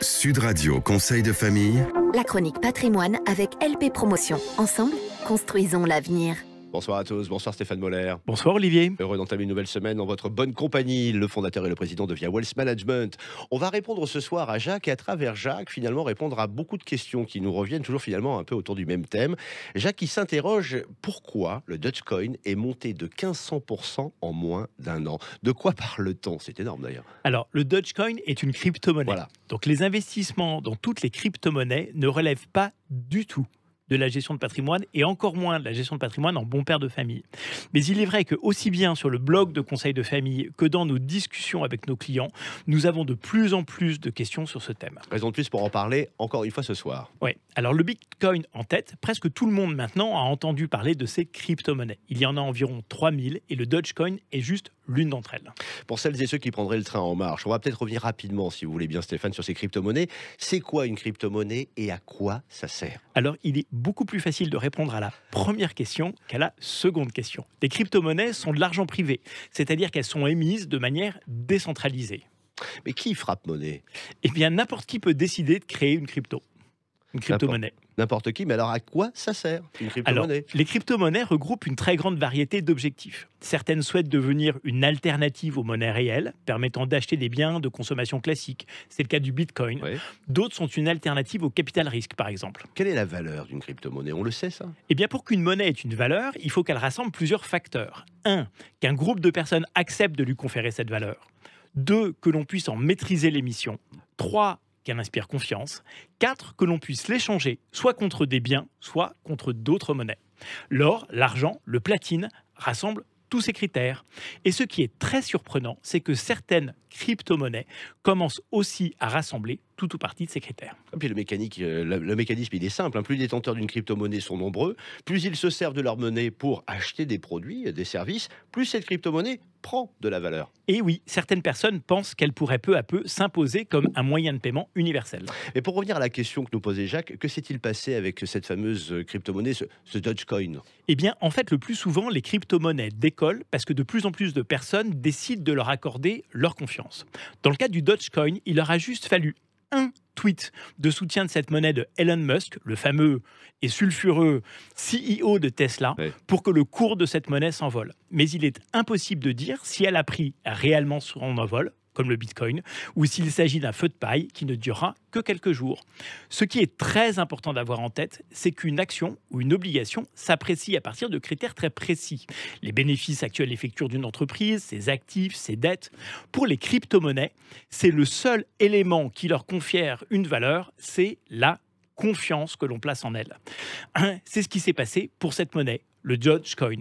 Sud Radio Conseil de famille. La chronique patrimoine avec LP Promotion. Ensemble, construisons l'avenir. Bonsoir à tous, bonsoir Stéphane Moller. Bonsoir Olivier. Heureux d'entamer une nouvelle semaine en votre bonne compagnie, le fondateur et le président de Via Wealth Management. On va répondre ce soir à Jacques et à travers Jacques, finalement, répondre à beaucoup de questions qui nous reviennent toujours finalement un peu autour du même thème. Jacques qui s'interroge pourquoi le Dogecoin est monté de 1500% en moins d'un an. De quoi parle-t-on C'est énorme d'ailleurs. Alors, le Dogecoin est une crypto-monnaie. Voilà. Donc les investissements dans toutes les crypto-monnaies ne relèvent pas du tout de la gestion de patrimoine et encore moins de la gestion de patrimoine en bon père de famille. Mais il est vrai que aussi bien sur le blog de conseil de famille que dans nos discussions avec nos clients, nous avons de plus en plus de questions sur ce thème. Raison de plus pour en parler encore une fois ce soir. Oui, alors le Bitcoin en tête, presque tout le monde maintenant a entendu parler de ces crypto-monnaies. Il y en a environ 3000 et le Dogecoin est juste l'une d'entre elles. Pour celles et ceux qui prendraient le train en marche, on va peut-être revenir rapidement, si vous voulez bien Stéphane, sur ces crypto-monnaies. C'est quoi une crypto-monnaie et à quoi ça sert Alors il est beaucoup plus facile de répondre à la première question qu'à la seconde question. Les crypto-monnaies sont de l'argent privé, c'est-à-dire qu'elles sont émises de manière décentralisée. Mais qui frappe monnaie Eh bien, n'importe qui peut décider de créer une crypto. Une crypto-monnaie. N'importe qui, mais alors à quoi ça sert une crypto alors, Les crypto-monnaies regroupent une très grande variété d'objectifs. Certaines souhaitent devenir une alternative aux monnaies réelles, permettant d'acheter des biens de consommation classique. C'est le cas du Bitcoin. D'autres sont une alternative au capital risque, par exemple. Quelle est la valeur d'une crypto-monnaie On le sait, ça Eh bien, pour qu'une monnaie ait une valeur, il faut qu'elle rassemble plusieurs facteurs. Un, Qu'un groupe de personnes accepte de lui conférer cette valeur. 2. Que l'on puisse en maîtriser l'émission. 3 qu'elle inspire confiance. quatre, Que l'on puisse l'échanger soit contre des biens, soit contre d'autres monnaies. L'or, l'argent, le platine rassemblent tous ces critères. Et ce qui est très surprenant, c'est que certaines crypto-monnaies commencent aussi à rassembler tout ou partie de ces critères. Et puis le, mécanique, euh, le, mécanisme, il est simple. Hein. Plus les détenteurs d'une crypto-monnaie sont nombreux, plus ils se servent de leur monnaie pour acheter des produits, euh, des services, plus cette crypto-monnaie prend de la valeur. Et oui, certaines personnes pensent qu'elle pourrait peu à peu s'imposer comme un moyen de paiement universel. Et pour revenir à la question que nous posait Jacques, que s'est-il passé avec cette fameuse euh, crypto-monnaie, ce, ce Dogecoin Eh bien, en fait, le plus souvent, les crypto-monnaies décollent parce que de plus en plus de personnes décident de leur accorder leur confiance. Dans le cas du Dogecoin, il leur a juste fallu un tweet de soutien de cette monnaie de Elon Musk, le fameux et sulfureux CEO de Tesla, pour que le cours de cette monnaie s'envole. Mais il est impossible de dire si elle a pris réellement son envol, comme le Bitcoin, ou s'il s'agit d'un feu de paille qui ne durera que quelques jours. Ce qui est très important d'avoir en tête, c'est qu'une action ou une obligation s'apprécie à partir de critères très précis. Les bénéfices actuels effectués d'une entreprise, ses actifs, ses dettes. Pour les crypto-monnaies, c'est le seul élément qui leur confère une valeur, c'est la confiance que l'on place en elle. C'est ce qui s'est passé pour cette monnaie, le Dogecoin.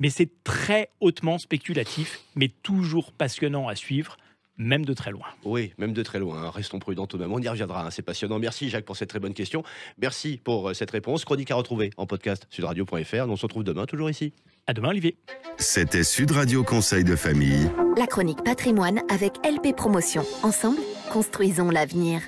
Mais c'est très hautement spéculatif, mais toujours passionnant à suivre même de très loin. Oui, même de très loin. Restons prudents tout de même. On y reviendra. Hein. C'est passionnant. Merci Jacques pour cette très bonne question. Merci pour euh, cette réponse. Chronique à retrouver en podcast sudradio.fr. On se retrouve demain, toujours ici. À demain, Olivier. C'était Sud Radio Conseil de famille. La chronique patrimoine avec LP Promotion. Ensemble, construisons l'avenir.